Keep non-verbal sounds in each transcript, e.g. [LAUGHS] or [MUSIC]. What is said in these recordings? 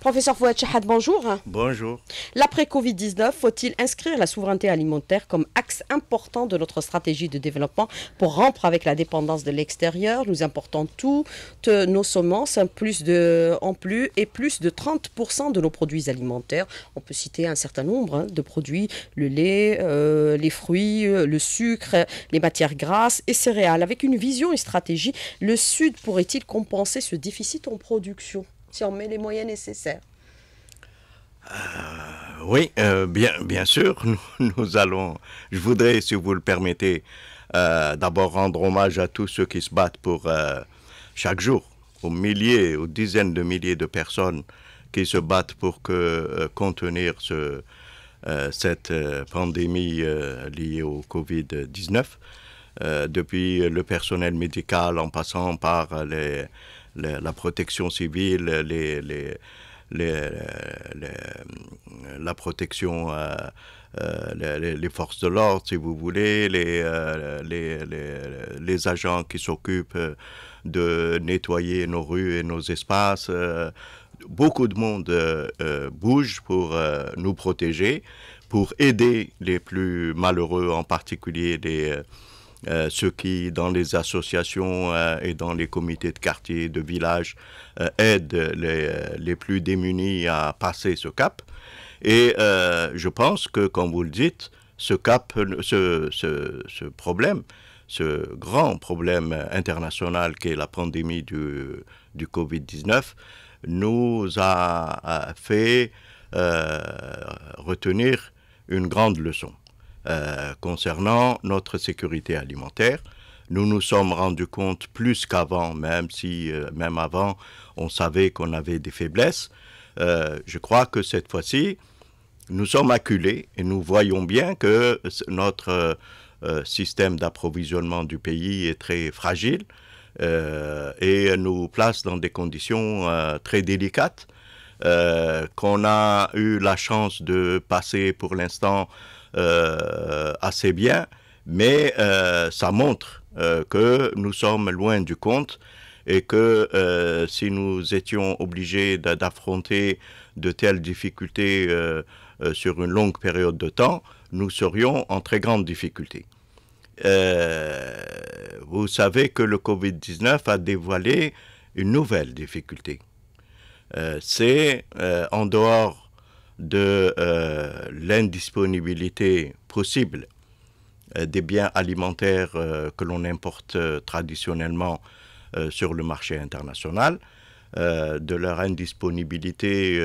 Professeur Fouad Chahad, bonjour. Bonjour. L'après-Covid-19, faut-il inscrire la souveraineté alimentaire comme axe important de notre stratégie de développement pour rompre avec la dépendance de l'extérieur Nous importons toutes nos semences hein, plus de, en plus et plus de 30% de nos produits alimentaires. On peut citer un certain nombre hein, de produits, le lait, euh, les fruits, euh, le sucre, les matières grasses et céréales. Avec une vision et stratégie, le Sud pourrait-il compenser ce déficit en production si on met les moyens nécessaires. Euh, oui, euh, bien, bien sûr, [LAUGHS] nous, allons, je voudrais, si vous le permettez, euh, d'abord rendre hommage à tous ceux qui se battent pour chaque jour, aux milliers, aux dizaines de milliers de personnes qui se battent pour que, contenir ce, cette pandémie liée au Covid-19, depuis le personnel médical en passant par les la, protection civile, les, les, les, euh, la protection, euh, euh, les, forces de l'ordre, si vous voulez, les, les, agents qui s'occupent de nettoyer nos rues et nos espaces. beaucoup de monde bouge pour nous protéger, pour aider les plus malheureux, en particulier les euh, ceux qui, dans les associations euh, et dans les comités de quartier, de village, euh, aident les, euh, les, plus démunis à passer ce cap. Et euh, je pense que, comme vous le dites, ce cap, ce, ce, ce problème, ce grand problème international qu'est la pandémie du, du Covid-19, nous a fait retenir une grande leçon. Euh, concernant notre sécurité alimentaire. Nous nous sommes rendus compte plus qu'avant, même si, euh, même avant, on savait qu'on avait des faiblesses. Euh, je crois que cette fois-ci, nous sommes acculés et nous voyons bien que notre système d'approvisionnement du pays est très fragile et nous place dans des conditions très délicates. qu'on a eu la chance de passer pour l'instant euh, assez bien, mais euh, ça montre euh, que nous sommes loin du compte et que si nous étions obligés d'affronter de telles difficultés sur une longue période de temps, nous serions en très grande difficulté. vous savez que le Covid-19 a dévoilé une nouvelle difficulté. C'est en dehors de euh, l'indisponibilité possible euh, des biens alimentaires euh, que l'on importe traditionnellement sur le marché international, de leur indisponibilité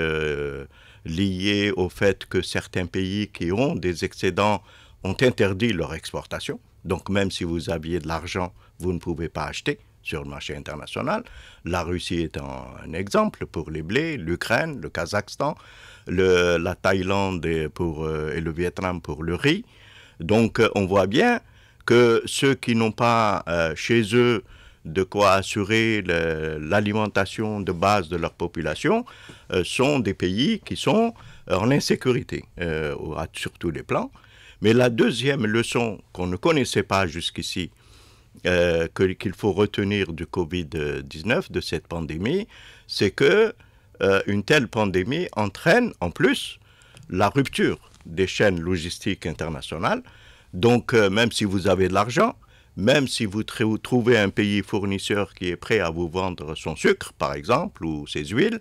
liée au fait que certains pays qui ont des excédents ont interdit leur exportation. Donc même si vous aviez de l'argent, vous ne pouvez pas acheter sur le marché international. La Russie est un exemple pour les blés, l'Ukraine, le Kazakhstan la Thaïlande pour, euh, et le Vietnam pour le riz. Donc euh, on voit bien que ceux qui n'ont pas euh, chez eux de quoi assurer l'alimentation de base de leur population sont des pays qui sont en insécurité, sur tous les plans. Mais la deuxième leçon qu'on ne connaissait pas jusqu'ici, qu'il faut retenir du Covid-19, de cette pandémie, c'est que euh, une telle pandémie entraîne en plus la rupture des chaînes logistiques internationales. Donc, euh, même si vous avez de l'argent, même si vous trouvez un pays fournisseur qui est prêt à vous vendre son sucre, par exemple, ou ses huiles,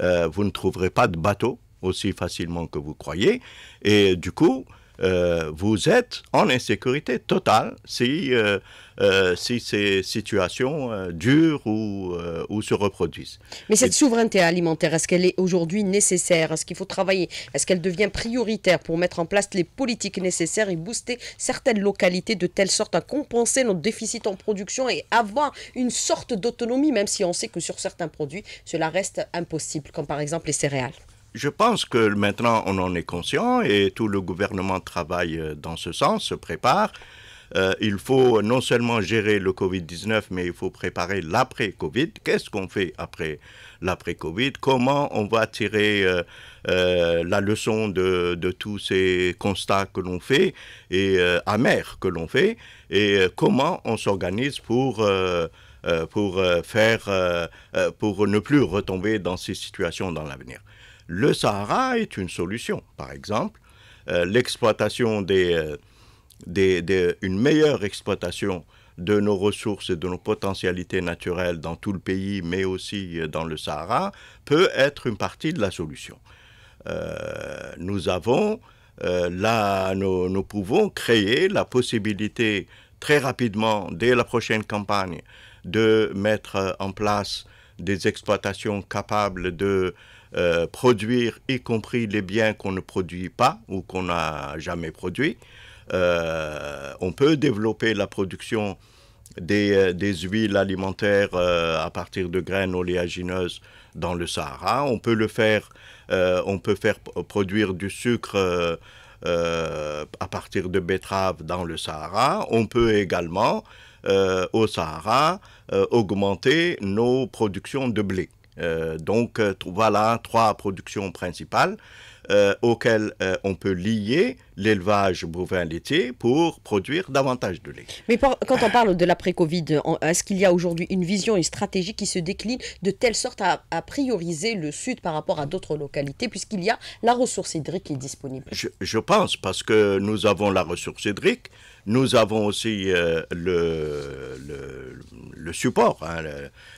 euh, vous ne trouverez pas de bateau aussi facilement que vous croyez. Et du coup, euh, vous êtes en insécurité totale si, euh, euh, ces situations durent ou, se reproduisent. Mais cette souveraineté alimentaire, est-ce qu'elle est aujourd'hui nécessaire Est-ce qu'il faut travailler Est-ce qu'elle devient prioritaire pour mettre en place les politiques nécessaires et booster certaines localités de telle sorte à compenser nos déficits en production et avoir une sorte d'autonomie, même si on sait que sur certains produits, cela reste impossible, comme par exemple les céréales je pense que maintenant on en est conscient et tout le gouvernement travaille euh, dans ce sens, se prépare. Euh, il faut non seulement gérer le Covid-19, mais il faut préparer l'après-Covid. Qu'est-ce qu'on fait après l'après-Covid Comment on va tirer euh, la leçon de, de, tous ces constats que l'on fait et amers que l'on fait Et comment on s'organise pour... pour faire pour ne plus retomber dans ces situations dans l'avenir le Sahara est une solution. Par exemple, euh, l'exploitation euh, des, une meilleure exploitation de nos ressources et de nos potentialités naturelles dans tout le pays, mais aussi euh, dans le Sahara, peut être une partie de la solution. nous avons là, nous, pouvons créer la possibilité très rapidement, dès la prochaine campagne, de mettre en place des exploitations capables de euh, produire, y compris les biens qu'on ne produit pas ou qu'on n'a jamais produit euh, on peut développer la production des, euh, huiles alimentaires à partir de graines oléagineuses dans le Sahara. On peut le faire, on peut faire produire du sucre. à partir de betteraves dans le Sahara. On peut également, au Sahara, augmenter nos productions de blé. Euh, donc euh, voilà trois productions principales euh, auxquelles on peut lier l'élevage bovin laitier pour produire davantage de lait. Mais quand on parle de l'après-Covid, est-ce qu'il y a aujourd'hui une vision, une stratégie qui se décline de telle sorte à, prioriser le sud par rapport à d'autres localités puisqu'il y a la ressource hydrique qui est disponible je, je pense parce que nous avons la ressource hydrique. Nous avons aussi euh, le, support, hein,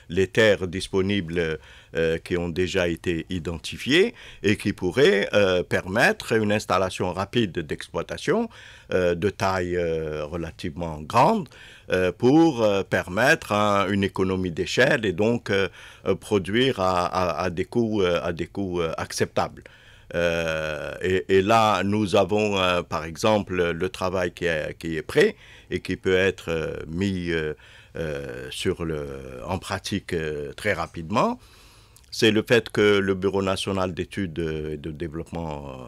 les terres disponibles euh, qui ont déjà été identifiées et qui pourraient euh, permettre une installation rapide d'exploitation de taille relativement grande pour permettre hein, une économie d'échelle et donc produire à des coûts acceptables. Euh, et, là, nous avons, euh, par exemple, le travail qui est, prêt et qui peut être euh, mis sur en pratique très rapidement. C'est le fait que le Bureau national d'études et de développement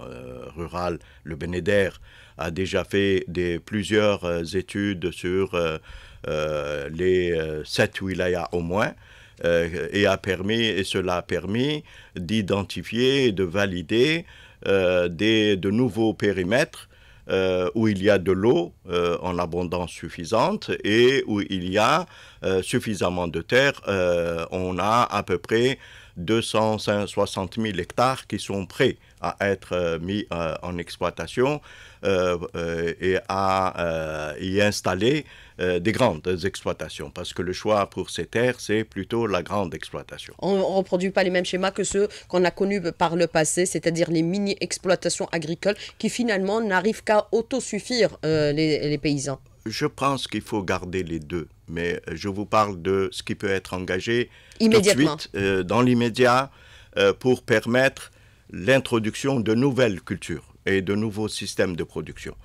rural, le BNEDER, a déjà fait plusieurs études sur les sept wilayas au moins euh, et, a permis, et cela a permis d'identifier et de valider euh, des, de nouveaux périmètres euh, où il y a de l'eau en abondance suffisante et où il y a suffisamment de terre. on a à peu près 260 000 hectares qui sont prêts à être mis en exploitation et à y installer euh, des grandes exploitations, parce que le choix pour ces terres, c'est plutôt la grande exploitation. On ne reproduit pas les mêmes schémas que ceux qu'on a connus par le passé, c'est-à-dire les mini-exploitations agricoles qui finalement n'arrivent qu'à autosuffire euh, les, paysans. Je pense qu'il faut garder les deux, mais euh, je vous parle de ce qui peut être engagé immédiatement. tout de suite, dans l'immédiat, pour permettre l'introduction de nouvelles cultures et de nouveaux systèmes de production.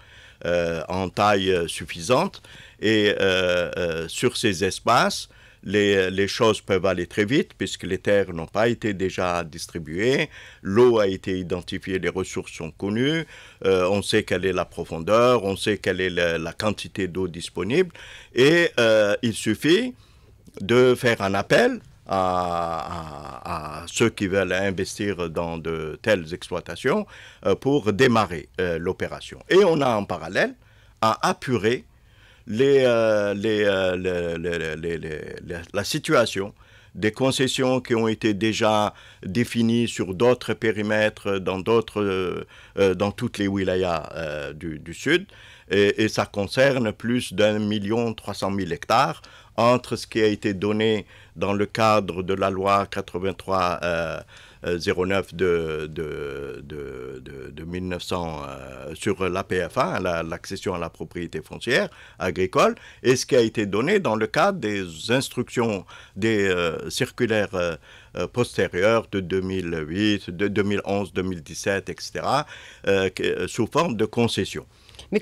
Euh, en taille euh, suffisante. Et euh, sur ces espaces, les, choses peuvent aller très vite puisque les terres n'ont pas été déjà distribuées, l'eau a été identifiée, les ressources sont connues, on sait quelle est la profondeur, on sait quelle est la, quantité d'eau disponible et il suffit de faire un appel à, ceux qui veulent investir dans de telles exploitations euh, pour démarrer euh, l'opération. Et on a en parallèle à apurer la situation des concessions qui ont été déjà définies sur d'autres périmètres, dans, euh, dans toutes les wilayas du, Sud. Et, et, ça concerne plus d'un million trois cent mille hectares entre ce qui a été donné dans le cadre de la loi 83 09 euh, euh, de, 1900 euh, sur l'APFA, l'accession à la propriété foncière agricole, et ce qui a été donné dans le cadre des instructions des circulaires postérieurs de 2008, de 2011, 2017, etc., sous forme de concessions. Mais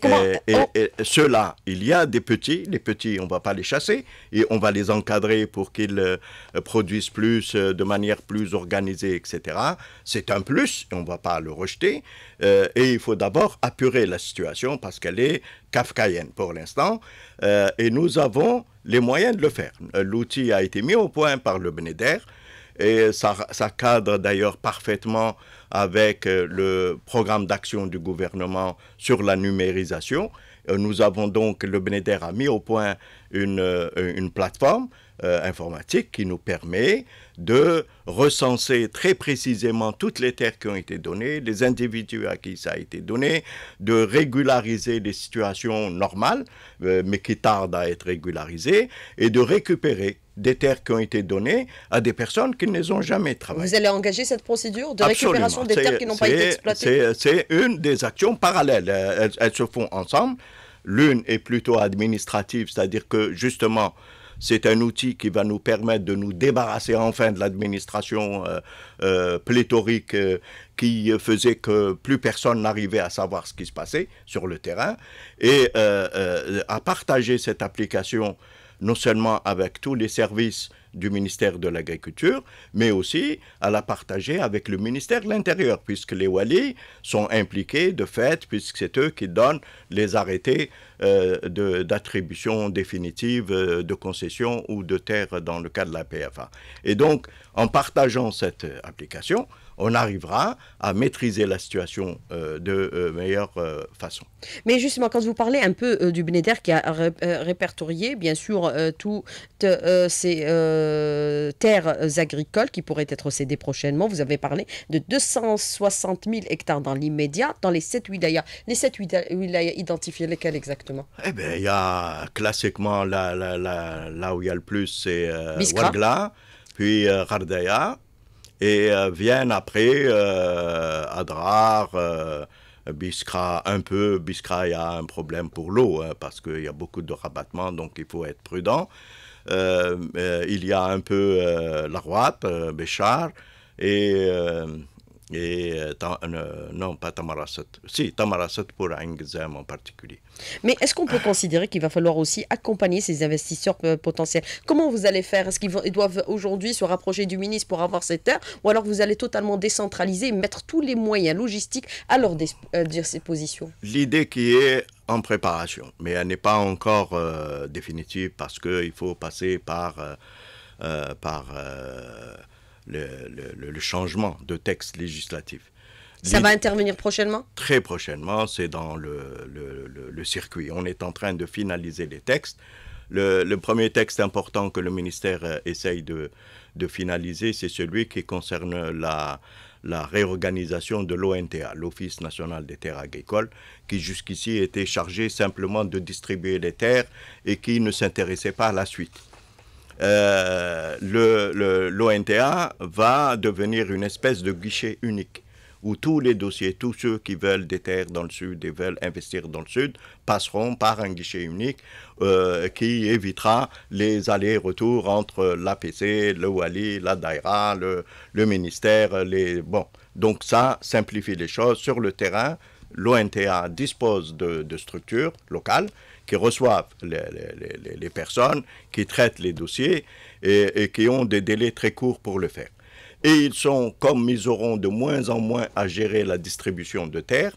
Et, ceux-là, il y a des petits, les petits, on ne va pas les chasser et on va les encadrer pour qu'ils euh, produisent plus, euh, de manière plus organisée, etc. C'est un plus, on ne va pas le rejeter. Euh, et il faut d'abord apurer la situation parce qu'elle est kafkaïenne pour l'instant. et nous avons les moyens de le faire. L'outil a été mis au point par le bneder et ça, cadre d'ailleurs parfaitement avec euh, le programme d'action du gouvernement sur la numérisation. Euh, nous avons donc, le Bénédère a mis au point une, euh, plateforme informatique qui nous permet de recenser très précisément toutes les terres qui ont été données, les individus à qui ça a été donné, de régulariser les situations normales, euh, mais qui tardent à être régularisées, et de récupérer des terres qui ont été données à des personnes qui ne les ont jamais travaillées. Vous allez engager cette procédure de récupération des terres qui n'ont pas été exploitées C'est une des actions parallèles. elles se font ensemble. L'une est plutôt administrative, c'est-à-dire que justement, c'est un outil qui va nous permettre de nous débarrasser enfin de l'administration euh, euh, pléthorique euh, qui faisait que plus personne n'arrivait à savoir ce qui se passait sur le terrain et à partager cette application non seulement avec tous les services du ministère de l'Agriculture, mais aussi à la partager avec le ministère de l'Intérieur, puisque les walis sont impliqués de fait, puisque c'est eux qui donnent les arrêtés euh, d'attribution définitive euh, de concession ou de terre dans le cas de la PFA. Et donc, en partageant cette euh, application, on arrivera à maîtriser la situation euh, de euh, meilleure euh, façon. Mais justement, quand vous parlez un peu du Bénédère qui a répertorié, bien sûr, toutes ces terres agricoles qui pourraient être cédées prochainement, vous avez parlé de 260 000 hectares dans l'immédiat, dans les 7 wilayas. Les 7 wilayas identifié lesquels exactement Eh ben, il y a classiquement là, où il y a le plus, c'est Wargla, puis Rardaya et euh, viennent après euh, Adrar. Euh, Biskra, un peu, Biskra, il y a un problème pour l'eau, hein, parce qu'il y a beaucoup de rabattements, donc il faut être prudent. il y a un peu la Roite, Béchar, et et euh, euh, non pas Tamarasset. Si, Tamarasset pour Angzem en particulier. Mais est-ce qu'on peut considérer qu'il va falloir aussi accompagner ces investisseurs euh, potentiels Comment vous allez faire Est-ce qu'ils doivent aujourd'hui se rapprocher du ministre pour avoir cette heure ou alors vous allez totalement décentraliser et mettre tous les moyens logistiques à leur disposition L'idée qui est en préparation, mais elle n'est pas encore définitive parce qu'il faut passer par... par le, changement de texte législatif. Ça va intervenir prochainement Très prochainement, c'est dans le, circuit. On est en train de finaliser les textes. Le, premier texte important que le ministère euh, essaye de, finaliser, c'est celui qui concerne la, la réorganisation de l'ONTA, l'Office national des terres agricoles, qui jusqu'ici était chargé simplement de distribuer les terres et qui ne s'intéressait pas à la suite l'ONTA euh, le, va devenir une espèce de guichet unique où tous les dossiers, tous ceux qui veulent des terres dans le sud et veulent investir dans le sud, passeront par un guichet unique euh, qui évitera les allers-retours entre l'APC, le Wali, la Daïra, le, ministère. Les... Bon. Donc ça simplifie les choses. Sur le terrain, l'ONTA dispose de structures locales qui reçoivent les, personnes, qui traitent les dossiers et, qui ont des délais très courts pour le faire. Et ils sont, comme ils auront de moins en moins à gérer la distribution de terres,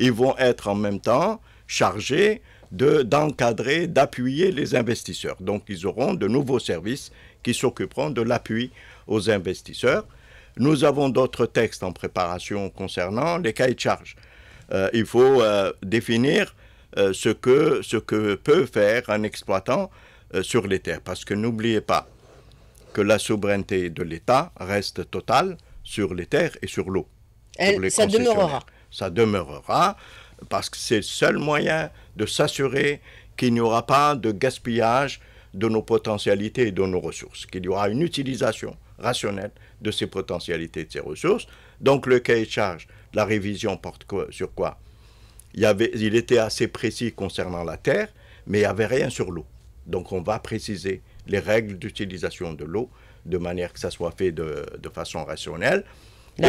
ils vont être en même temps chargés d'encadrer, d'appuyer les investisseurs. Donc ils auront de nouveaux services qui s'occuperont de l'appui aux investisseurs. Nous avons d'autres textes en préparation concernant les cahiers de charges. Euh, il faut euh, définir euh, ce, que, ce que peut faire un exploitant euh, sur les terres. Parce que n'oubliez pas que la souveraineté de l'État reste totale sur les terres et sur l'eau. ça demeurera. Ça demeurera parce que c'est le seul moyen de s'assurer qu'il n'y aura pas de gaspillage de nos potentialités et de nos ressources, qu'il y aura une utilisation rationnelle de ces potentialités et de ces ressources. Donc le cahier de charge, la révision porte sur quoi il, était assez précis concernant la terre, mais il n'y avait rien sur l'eau. Donc on va préciser les règles d'utilisation de l'eau de manière que ça soit fait de, façon rationnelle. [COUGHS]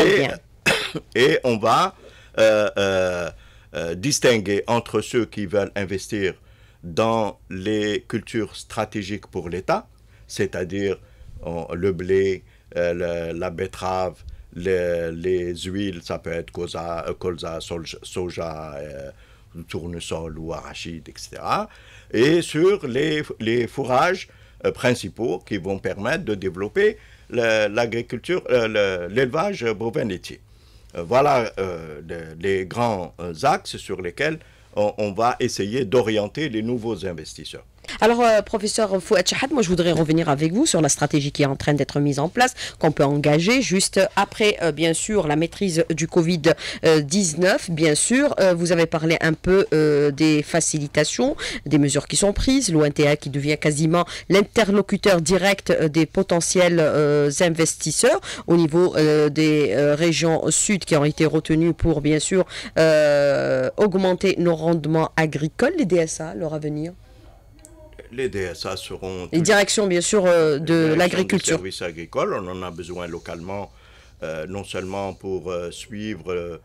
Et, on va euh, euh, euh, distinguer entre ceux qui veulent investir dans les cultures stratégiques pour l'État, c'est-à-dire le blé, la betterave, les, huiles, ça peut être euh, colza, soja, euh, tournesol ou arachide, etc. Et sur les, les fourrages euh, principaux qui vont permettre de développer l'agriculture, l'élevage bovin laitier. Voilà les grands axes sur lesquels on va essayer d'orienter les nouveaux investisseurs. Alors, euh, professeur Fouad Chahad, moi je voudrais revenir avec vous sur la stratégie qui est en train d'être mise en place, qu'on peut engager juste après, euh, bien sûr, la maîtrise du Covid-19. Bien sûr, euh, vous avez parlé un peu des facilitations, des mesures qui sont prises, l'ONTA qui devient quasiment l'interlocuteur direct des potentiels investisseurs au niveau des régions sud qui ont été retenues pour, bien sûr, augmenter nos rendements agricoles, les DSA, leur avenir les DSA seront... Les directions, bien sûr, euh, de l'agriculture. services agricoles, on en a besoin localement, euh, non seulement pour euh, suivre,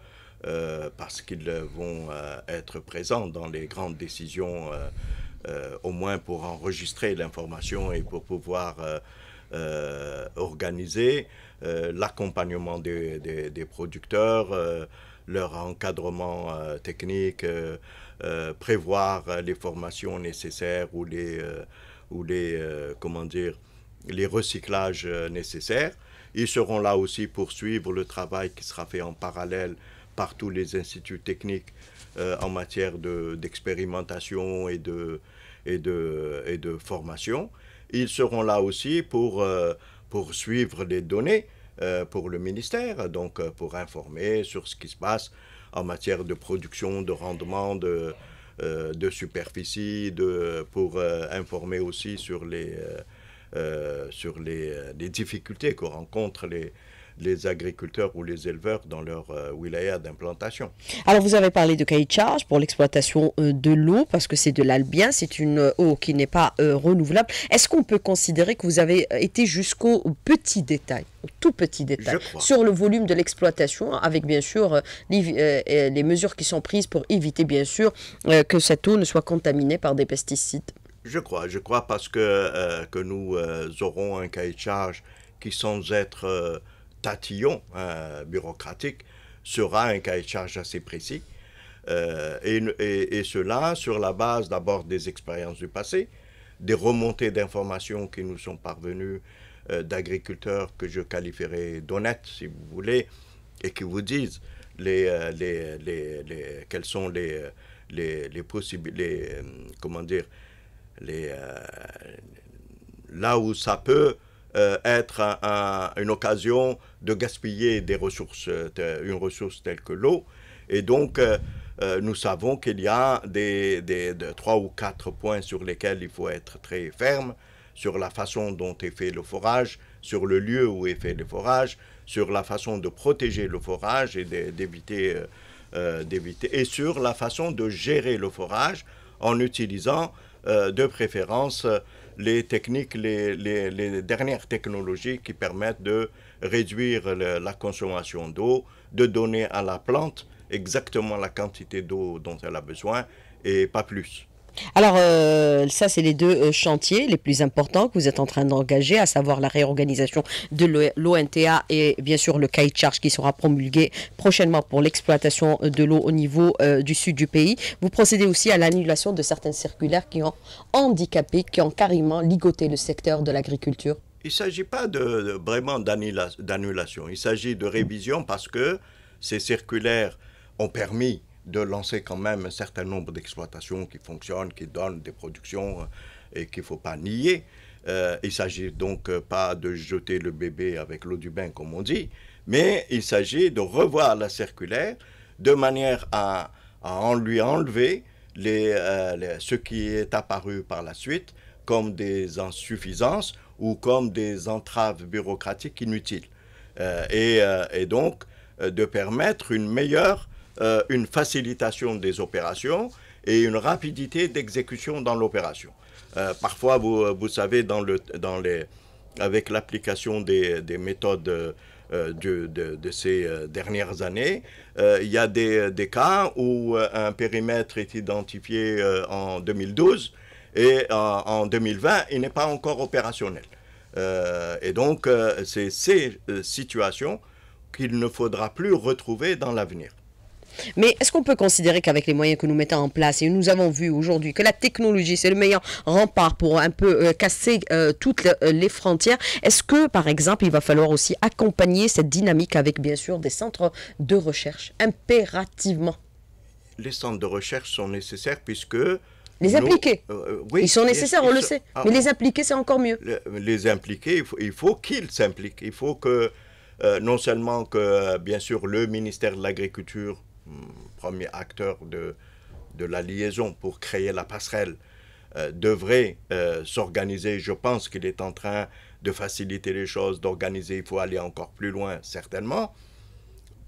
parce qu'ils vont être présents dans les grandes décisions, au moins pour enregistrer l'information et pour pouvoir organiser l'accompagnement des, producteurs leur encadrement euh, technique, euh, euh, prévoir les formations nécessaires ou les, ou les comment dire, les recyclages nécessaires. Ils seront là aussi pour suivre le travail qui sera fait en parallèle par tous les instituts techniques en matière d'expérimentation et, de, et, de, et de formation. Ils seront là aussi pour, poursuivre pour suivre les données euh, pour le ministère, donc euh, pour informer sur ce qui se passe en matière de production, de rendement, de, euh, de superficie, de, pour informer aussi sur les, sur les, les difficultés que rencontrent les les agriculteurs ou les éleveurs dans leur euh, wilaya d'implantation. Alors vous avez parlé de cahier de charge pour l'exploitation euh, de l'eau parce que c'est de l'albien, c'est une euh, eau qui n'est pas renouvelable. Est-ce qu'on peut considérer que vous avez été jusqu'au petit détail, au tout petit détail, sur le volume de l'exploitation avec bien sûr les, mesures qui sont prises pour éviter bien sûr que cette eau ne soit contaminée par des pesticides je crois, je crois parce que, que nous aurons un cahier de charge qui, sans être tatillon euh, bureaucratique sera un cahier de charge assez précis. Euh, et, cela sur la base d'abord des expériences du passé, des remontées d'informations qui nous sont parvenues euh, d'agriculteurs que je qualifierais d'honnêtes, si vous voulez, et qui vous disent les, les, les, quelles sont les, les, les possibilités, comment dire, les, là où ça peut euh, être une occasion de gaspiller des ressources, euh, une ressource telle que l'eau. Et donc, euh, nous savons qu'il y a des, trois ou quatre points sur lesquels il faut être très ferme, sur la façon dont est fait le forage, sur le lieu où est fait le forage, sur la façon de protéger le forage et d'éviter... d'éviter, et sur la façon de gérer le forage en utilisant de préférence les techniques, les, dernières technologies qui permettent de réduire la consommation d'eau, de donner à la plante exactement la quantité d'eau dont elle a besoin et pas plus. Alors, euh, ça, c'est les deux euh, chantiers les plus importants que vous êtes en train d'engager, à savoir la réorganisation de l'ONTA et bien sûr le cahier charge qui sera promulgué prochainement pour l'exploitation euh, de l'eau au niveau du sud du pays. Vous procédez aussi à l'annulation de certaines circulaires qui ont handicapé, qui ont carrément ligoté le secteur de l'agriculture. Il ne s'agit pas de, vraiment d'annulation, il s'agit de révision parce que ces circulaires ont permis de lancer quand même un certain nombre d'exploitations qui fonctionnent, qui donnent des productions euh, et qu'il ne faut pas nier. Euh, il ne s'agit donc euh, pas de jeter le bébé avec l'eau du bain, comme on dit, mais il s'agit de revoir la circulaire de manière à, en lui enlever ce qui est apparu par la suite comme des insuffisances ou comme des entraves bureaucratiques inutiles. et, et, donc, de permettre une meilleure euh, une facilitation des opérations et une rapidité d'exécution dans l'opération. Euh, parfois, vous, euh, vous savez, dans le, dans les, avec l'application des, des, méthodes de, de, ces dernières années, il y a des, des, cas où un périmètre est identifié en 2012 et en 2020, il n'est pas encore opérationnel. et donc, c'est ces situations qu'il ne faudra plus retrouver dans l'avenir. Mais est-ce qu'on peut considérer qu'avec les moyens que nous mettons en place, et nous avons vu aujourd'hui que la technologie, c'est le meilleur rempart pour un peu euh, casser euh, toutes euh, les frontières, est-ce que, par exemple, il va falloir aussi accompagner cette dynamique avec, bien sûr, des centres de recherche, impérativement Les centres de recherche sont nécessaires puisque les impliquer. oui, ils sont nécessaires, on le sait. Ah, mais les impliquer, c'est encore mieux. les impliquer, il faut, qu'ils s'impliquent. Il faut que, non seulement que, bien sûr, le ministère de l'Agriculture Mm, premier acteur de, la liaison pour créer la passerelle, euh, devrait euh, s'organiser. Je pense qu'il est en train de faciliter les choses, d'organiser. Il faut aller encore plus loin, certainement,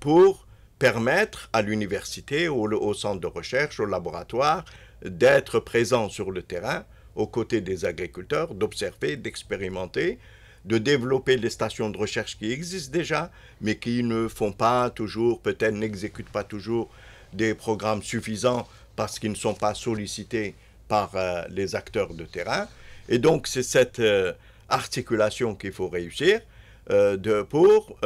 pour permettre à l'université, au, au centre de recherche, au laboratoire, d'être présent sur le terrain aux côtés des agriculteurs, d'observer, d'expérimenter, de développer les stations de recherche qui existent déjà, mais qui ne font pas toujours, peut-être n'exécutent pas toujours des programmes suffisants parce qu'ils ne sont pas sollicités par euh, les acteurs de terrain. Et donc, c'est cette euh, articulation qu'il faut réussir euh, pour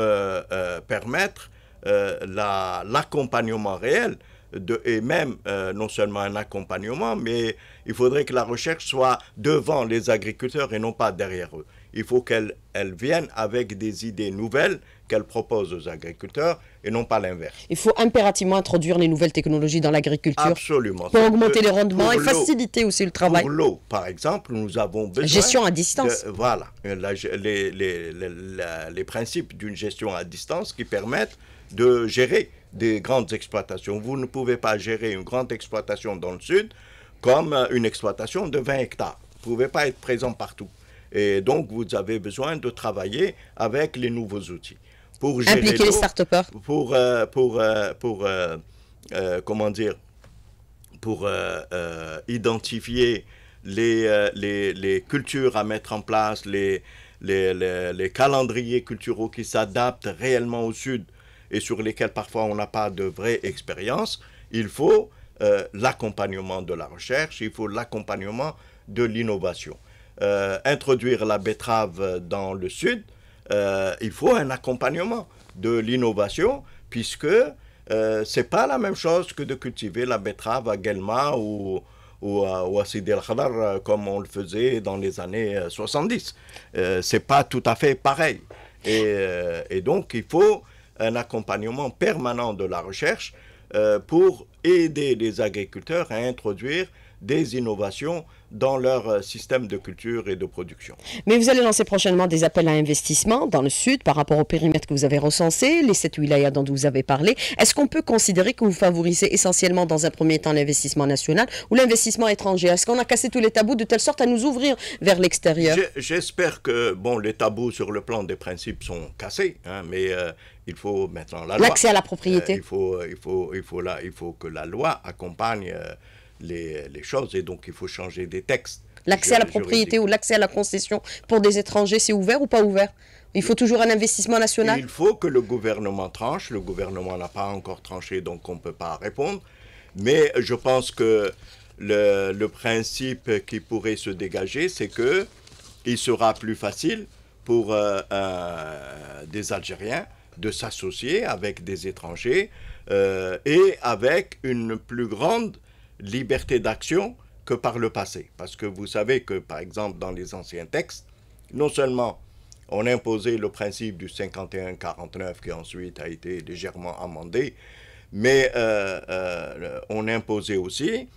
permettre l'accompagnement réel de, et même non seulement un accompagnement, mais il faudrait que la recherche soit devant les agriculteurs et non pas derrière eux il faut qu'elles viennent avec des idées nouvelles qu'elles proposent aux agriculteurs et non pas l'inverse. Il faut impérativement introduire les nouvelles technologies dans l'agriculture. Absolument. Pour augmenter les rendements et faciliter aussi le travail. Pour l'eau, par exemple, nous avons besoin... Gestion à distance. voilà. les, les, principes d'une gestion à distance qui permettent de gérer des grandes exploitations. Vous ne pouvez pas gérer une grande exploitation dans le sud comme euh, une exploitation de 20 hectares. Vous ne pouvez pas être présent partout. Et donc, vous avez besoin de travailler avec les nouveaux outils. Pour gérer Pour, euh, pour, euh, pour euh, comment dire, pour identifier les, les, les, cultures à mettre en place, les, les, les calendriers culturels qui s'adaptent réellement au Sud et sur lesquels parfois on n'a pas de vraie expérience, il faut l'accompagnement de la recherche, il faut l'accompagnement de l'innovation. Euh, introduire la betterave dans le sud, euh, il faut un accompagnement de l'innovation, puisque euh, c'est pas la même chose que de cultiver la betterave à Guelma ou, ou à, ou Sidi al-Khadar euh, comme on le faisait dans les années 70. Euh, c'est pas tout à fait pareil. Et, et, donc, il faut un accompagnement permanent de la recherche pour aider les agriculteurs à introduire des innovations dans leur euh, système de culture et de production. Mais vous allez lancer prochainement des appels à investissement dans le sud par rapport au périmètre que vous avez recensé, les sept wilayas dont vous avez parlé. Est-ce qu'on peut considérer que vous favorisez essentiellement dans un premier temps l'investissement national ou l'investissement étranger Est-ce qu'on a cassé tous les tabous de telle sorte à nous ouvrir vers l'extérieur J'espère que bon, les tabous sur le plan des principes sont cassés, hein, mais euh, il faut maintenant la loi. L'accès à la propriété. Euh, il, faut, il, faut, il, faut là, il faut que la loi accompagne les, choses. Et donc, il faut changer des textes. L'accès à la propriété ou l'accès à la concession pour des étrangers, c'est ouvert ou pas ouvert Il faut toujours un investissement national Il faut que le gouvernement tranche. Le gouvernement n'a pas encore tranché, donc on ne peut pas répondre. Mais je pense que le, principe qui pourrait se dégager, c'est que il sera plus facile pour euh, euh, des Algériens de s'associer avec des étrangers euh, et avec une plus grande liberté d'action que par le passé. Parce que vous savez que, par exemple, dans les anciens textes, non seulement on imposait le principe du 51-49 qui ensuite a été légèrement amendé, mais euh, euh, on imposait aussi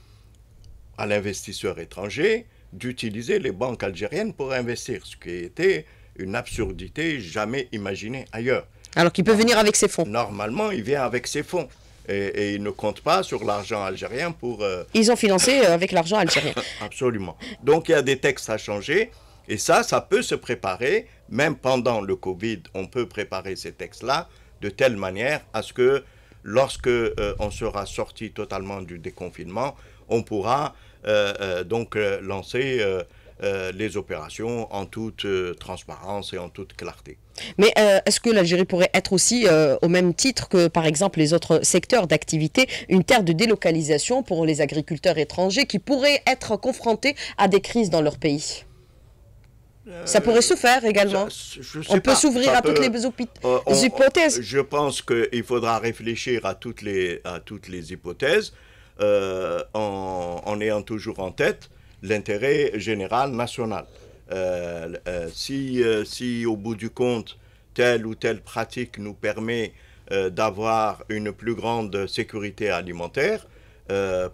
à l'investisseur étranger d'utiliser les banques algériennes pour investir, ce qui était une absurdité jamais imaginée ailleurs. Alors qu'il peut venir avec ses fonds. Normalement, il vient avec ses fonds. Et, ils ne comptent pas sur l'argent algérien pour... Euh, ils ont financé euh, avec l'argent algérien. [LAUGHS] Absolument. Donc il y a des textes à changer. Et ça, ça peut se préparer, même pendant le Covid, on peut préparer ces textes-là de telle manière à ce que lorsque euh, on sera sorti totalement du déconfinement, on pourra donc lancer les opérations en toute transparence et en toute clarté. Mais euh, est-ce que l'Algérie pourrait être aussi, euh, au même titre que par exemple les autres secteurs d'activité, une terre de délocalisation pour les agriculteurs étrangers qui pourraient être confrontés à des crises dans leur pays ça euh, pourrait se faire également. on peut s'ouvrir à toutes les, hypothèses. je pense qu'il faudra réfléchir à toutes les, hypothèses en, ayant toujours en tête l'intérêt général national. Euh, euh, si, euh, si au bout du compte, telle ou telle pratique nous permet d'avoir une plus grande sécurité alimentaire,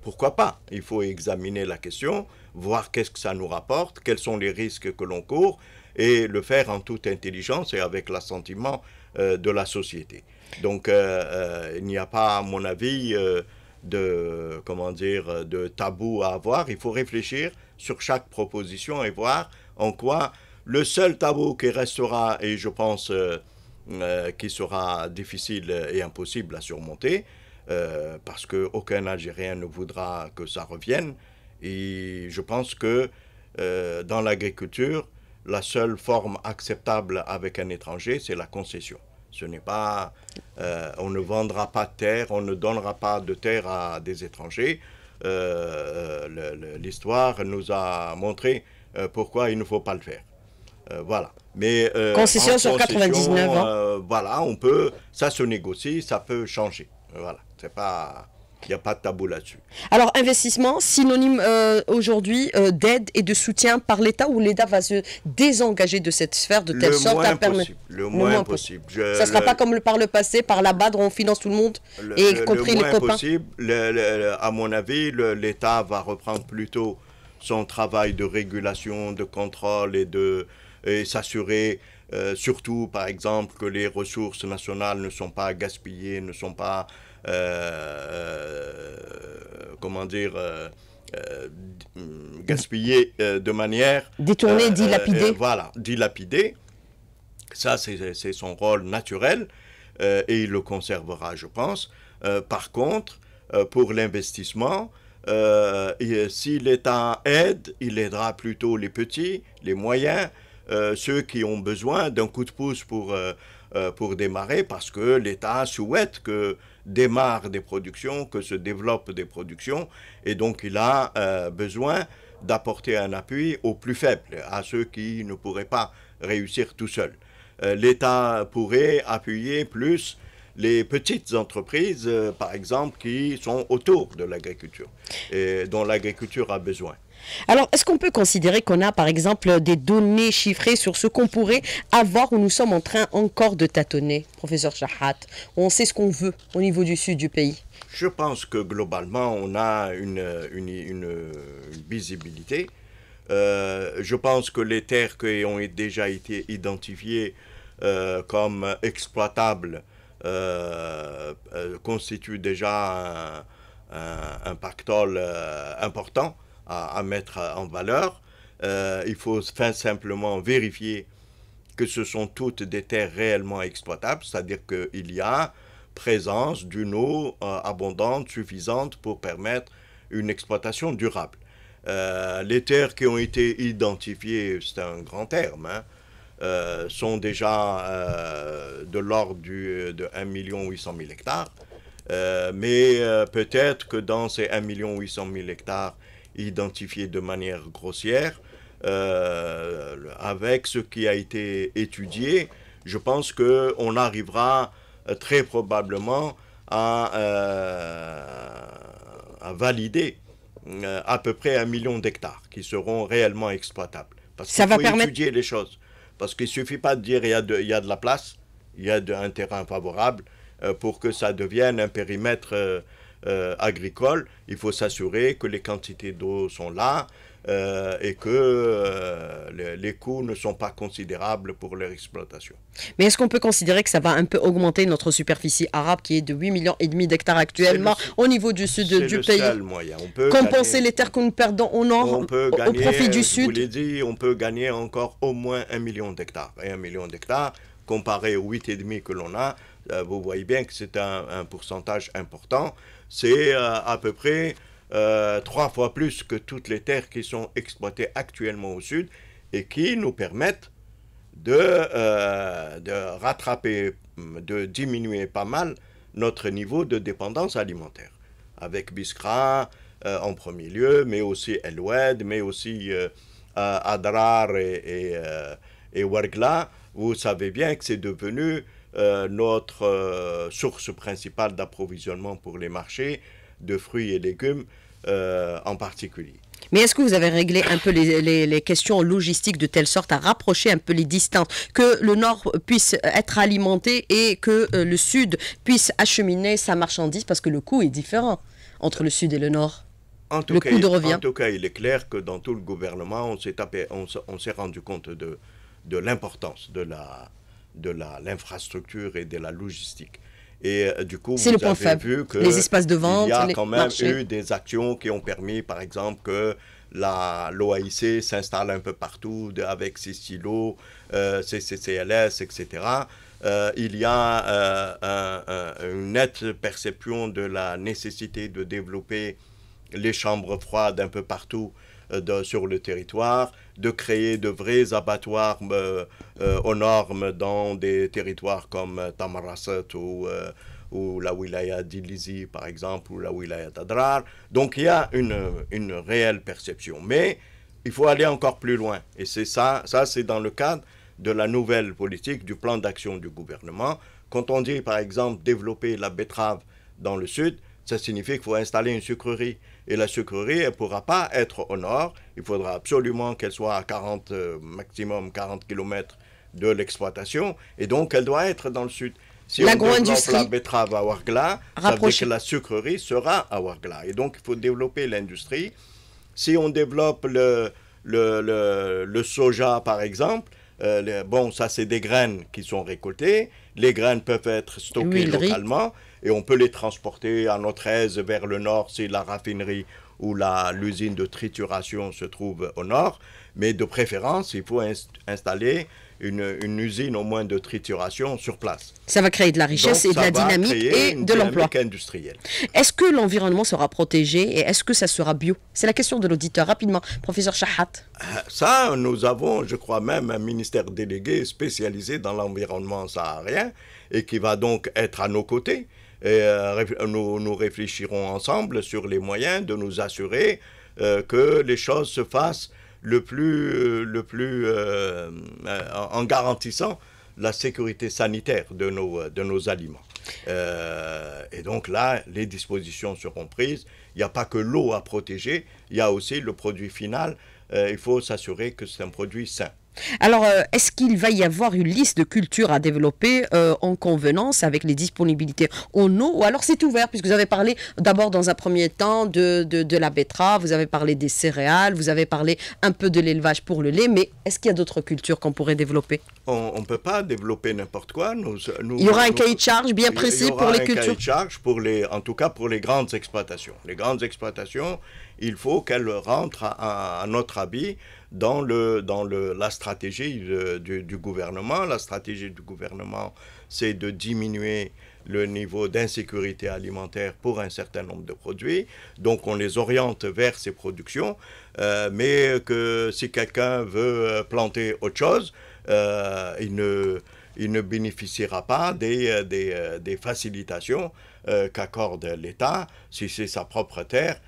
pourquoi pas Il faut examiner la question, voir qu'est-ce que ça nous rapporte, quels sont les risques que l'on court, et le faire en toute intelligence et avec l'assentiment de la société. Donc, il n'y a pas, à mon avis, de comment dire, de tabou à avoir. Il faut réfléchir sur chaque proposition et voir en quoi le seul tabou qui restera, et je pense euh, euh, qui sera difficile et impossible à surmonter, euh, parce qu'aucun Algérien ne voudra que ça revienne, et je pense que dans l'agriculture, la seule forme acceptable avec un étranger, c'est la concession. Ce n'est pas, on ne vendra pas de terre, on ne donnera pas de terre à des étrangers. L'histoire nous a montré euh, pourquoi il ne faut pas le faire. Euh, voilà. Mais euh, concession sur 99 ans. Hein. voilà, on peut, ça se négocie, ça peut changer. Voilà, c'est pas. Il n'y a pas de tabou là-dessus. Alors, investissement, synonyme aujourd'hui d'aide et de soutien par l'État ou l'État va se désengager de cette sphère de telle sorte à permettre. Le, moins possible. Ça ne sera pas comme le, par le passé, par la BADRE, on finance tout le monde, et y compris le les copains. Possible, à mon avis, l'État va reprendre plutôt son travail de régulation, de contrôle et de s'assurer euh, surtout par exemple que les ressources nationales ne sont pas gaspillées, ne sont pas, euh, euh, comment dire, gaspillées de manière... Détournées, dilapidées. voilà, dilapidées. Ça, c'est son rôle naturel et il le conservera, je pense. par contre, pour l'investissement, euh, euh, si l'État aide, il aidera plutôt les petits, les moyens, euh, ceux qui ont besoin d'un coup de pouce pour, pour démarrer, parce que l'État souhaite que démarrent des productions, que se développent des productions, et donc il a besoin d'apporter un appui aux plus faibles, à ceux qui ne pourraient pas réussir tout seuls. L'État pourrait appuyer plus les petites entreprises, euh, par exemple, qui sont autour de l'agriculture et dont l'agriculture a besoin. Alors, est-ce qu'on peut considérer qu'on a, par exemple, des données chiffrées sur ce qu'on pourrait avoir où nous sommes en train encore de tâtonner, professeur Chahat On sait ce qu'on veut au niveau du sud du pays. Je pense que globalement, on a une, visibilité. Euh, je pense que les terres qui ont déjà été identifiées euh, comme exploitables euh, euh, constitue déjà un, pactole euh, important à, mettre en valeur. il faut simplement vérifier que ce sont toutes des terres réellement exploitables, c'est-à-dire qu'il y a présence d'une eau abondante, suffisante pour permettre une exploitation durable. les terres qui ont été identifiées, c'est un grand terme, hein, euh, sont déjà euh, de l'ordre de 1 800 000 hectares. Euh, mais peut-être que dans ces 1 800 000 hectares identifiés de manière grossière, avec ce qui a été étudié, je pense qu'on arrivera très probablement à, valider à peu près un million d'hectares qui seront réellement exploitables. Parce qu'il faut permettre... étudier les choses. Parce qu'il ne suffit pas de dire il y, a de, la place, il y a de, un terrain favorable euh, pour que ça devienne un périmètre euh, euh, agricole. Il faut s'assurer que les quantités d'eau sont là, euh, et que euh, les, coûts ne sont pas considérables pour leur exploitation. Mais est-ce qu'on peut considérer que ça va un peu augmenter notre superficie arabe qui est de 8,5 millions et demi d'hectares actuellement au niveau du sud du le pays moyen. On peut Compenser les terres que nous perdons au nord on peut au profit du sud. Je vous dit, on peut gagner encore au moins 1 million d'hectares. Et 1 million d'hectares comparé aux 8,5 que l'on a, euh, vous voyez bien que c'est un, pourcentage important. C'est à peu près euh, trois fois plus que toutes les terres qui sont exploitées actuellement au sud et qui nous permettent de, euh, de rattraper, de diminuer pas mal notre niveau de dépendance alimentaire. Avec Biskra euh, en premier lieu, mais aussi Eloued, mais aussi Adrar et, et, et, Wargla, vous savez bien que c'est devenu notre source principale d'approvisionnement pour les marchés, de fruits et légumes euh, en particulier. Mais est-ce que vous avez réglé un peu les, questions logistiques de telle sorte à rapprocher un peu les distances, que le Nord puisse être alimenté et que euh, le Sud puisse acheminer sa marchandise parce que le coût est différent entre le Sud et le Nord en tout, cas, revient. en tout cas, il est clair que dans tout le gouvernement, on s'est, on s'est rendu compte de, de l'importance de, la, de la, l'infrastructure et de la logistique. Et euh, du coup, le point que les espaces de vente, il y a quand même eu des actions qui ont permis, par exemple, que l'OAIC s'installe un peu partout avec ses silos, euh, ses CCLS, etc. Euh, il y a euh, une nette perception de la nécessité de développer les chambres froides un peu partout euh, sur le territoire, de créer de vrais abattoirs euh, euh, aux normes dans des territoires comme Tamarasset ou, ou la wilaya d'Ilizi, par exemple, ou la wilaya d'Adrar. Donc il y a une, une réelle perception. Mais il faut aller encore plus loin. Et c'est ça, ça c'est dans le cadre de la nouvelle politique, du plan d'action du gouvernement. Quand on dit, par exemple, développer la betterave dans le sud, ça signifie qu'il faut installer une sucrerie et la sucrerie, elle ne pourra pas être au nord. Il faudra absolument qu'elle soit à 40, euh, maximum 40 km de l'exploitation, et donc elle doit être dans le sud. Si on développe la betterave à Ouargla, ça veut que la sucrerie sera à Ouargla. Et donc, il faut développer l'industrie. Si on développe le, soja, par exemple, euh, bon, ça, c'est des graines qui sont récoltées. Les graines peuvent être stockées localement et on peut les transporter à notre aise vers le nord si la raffinerie ou l'usine de trituration se trouve au nord. Mais de préférence, il faut installer une, usine au moins de trituration sur place. Ça va créer de la richesse et de la dynamique et de l'emploi. Est-ce que l'environnement sera protégé et est-ce que ça sera bio C'est la question de l'auditeur. Rapidement, professeur Chahat. Euh, ça, nous avons, je crois même, un ministère délégué spécialisé dans l'environnement saharien et qui va donc être à nos côtés et euh, nous, nous, réfléchirons ensemble sur les moyens de nous assurer euh, que les choses se fassent le plus, euh, en garantissant la sécurité sanitaire de nos, aliments. et donc là, les dispositions seront prises. Il n'y a pas que l'eau à protéger, il y a aussi le produit final. il faut s'assurer que c'est un produit sain. Alors, euh, est-ce qu'il va y avoir une liste de cultures à développer euh, en convenance avec les disponibilités en eau Ou alors c'est ouvert, puisque vous avez parlé d'abord dans un premier temps de, la betterave, vous avez parlé des céréales, vous avez parlé un peu de l'élevage pour le lait, mais est-ce qu'il y a d'autres cultures qu'on pourrait développer On ne peut pas développer n'importe quoi. Nous, il y aura un cahier de charge bien précis pour les cultures. cahier de charge, pour les, en tout cas pour les grandes exploitations. Les grandes exploitations, il faut qu'elle rentre à, notre avis dans, le, dans le, la stratégie du, du, gouvernement. La stratégie du gouvernement, c'est de diminuer le niveau d'insécurité alimentaire pour un certain nombre de produits. Donc on les oriente vers ces productions, euh, mais que si quelqu'un veut euh, planter autre chose, euh, il, ne, il ne bénéficiera pas des, des, facilitations qu'accorde l'État. Si c'est sa propre terre,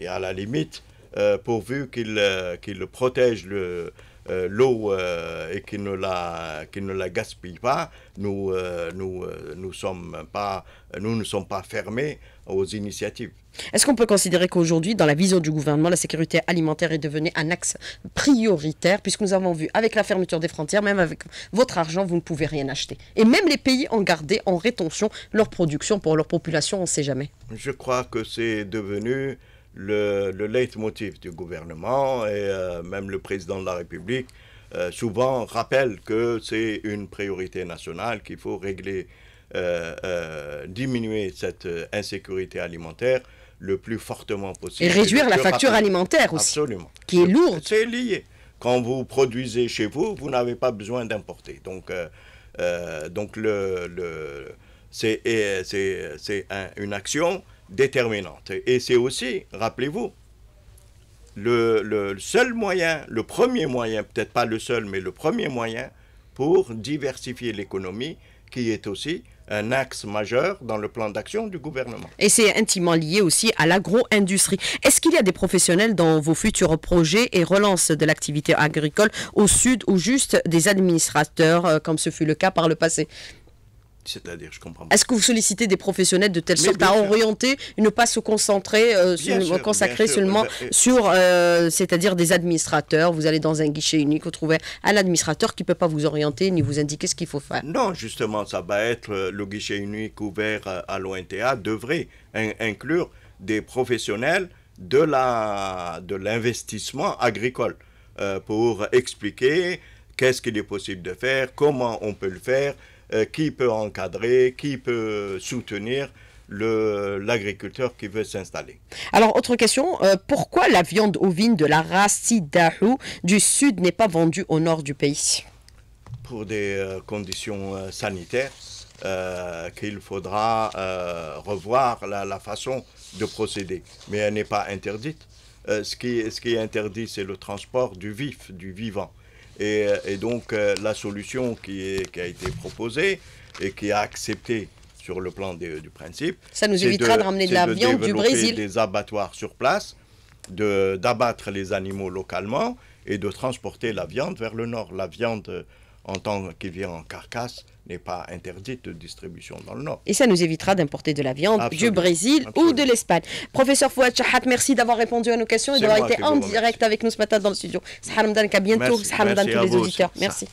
et à la limite, euh, pourvu qu'il euh, qu'il protège le, euh, l'eau et qu'il ne la gaspillent ne la gaspille pas nous nous nous sommes pas nous ne sommes pas fermés aux initiatives. Est-ce qu'on peut considérer qu'aujourd'hui, dans la vision du gouvernement, la sécurité alimentaire est devenue un axe prioritaire, puisque nous avons vu avec la fermeture des frontières, même avec votre argent, vous ne pouvez rien acheter. Et même les pays ont gardé en rétention leur production pour leur population, on ne sait jamais. Je crois que c'est devenu le, le leitmotiv du gouvernement et euh, même le président de la République euh, souvent rappelle que c'est une priorité nationale, qu'il faut régler, euh, diminuer cette insécurité alimentaire le plus fortement possible. Et réduire la facture alimentaire aussi, qui est lourde. C'est lié. Quand vous produisez chez vous, vous n'avez pas besoin d'importer. Donc, donc le, c'est une action déterminante. Et c'est aussi, rappelez-vous, le, le, seul moyen, le premier moyen, peut-être pas le seul, mais le premier moyen pour diversifier l'économie, qui est aussi un axe majeur dans le plan d'action du gouvernement. Et c'est intimement lié aussi à l'agro-industrie. Est-ce qu'il y a des professionnels dans vos futurs projets et relances de l'activité agricole au sud ou juste des administrateurs, euh, comme ce fut le cas par le passé est-ce que vous sollicitez des professionnels de telle sorte à orienter et ne pas se concentrer, euh, euh, sur, consacrer seulement sur, c'est-à-dire des administrateurs Vous allez dans un guichet unique, vous trouvez un administrateur qui ne peut pas vous orienter ni vous indiquer ce qu'il faut faire. Non, justement, ça va être euh, le guichet unique ouvert à l'ONTA devrait inclure des professionnels de la de l'investissement agricole pour expliquer qu'est-ce qu'il est possible de faire, comment on peut le faire, euh, qui peut encadrer, qui peut soutenir l'agriculteur qui veut s'installer. Alors, autre question, euh, pourquoi la viande ovine de la race du sud n'est pas vendue au nord du pays Pour des euh, conditions sanitaires qu'il faudra revoir la, façon de procéder. Mais elle n'est pas interdite. ce, qui, ce qui est interdit, c'est le transport du vif, du vivant. Euh, et, donc euh, la solution qui, a été proposée et qui a accepté sur le plan du principe. Ça nous évitera de, ramener de la viande du Brésil. Des abattoirs sur place, d'abattre les animaux localement et de transporter la viande vers le nord. La viande euh, en tant qu'il vient en carcasse, n'est pas interdite de distribution dans le Nord. Et ça nous évitera d'importer de la viande du Brésil ou de l'Espagne. Professeur Fouad Chahat, merci d'avoir répondu à nos questions et d'avoir été en direct avec nous ce matin dans le studio. Saharamdan, à bientôt. Saharamdan, tous les auditeurs. Merci.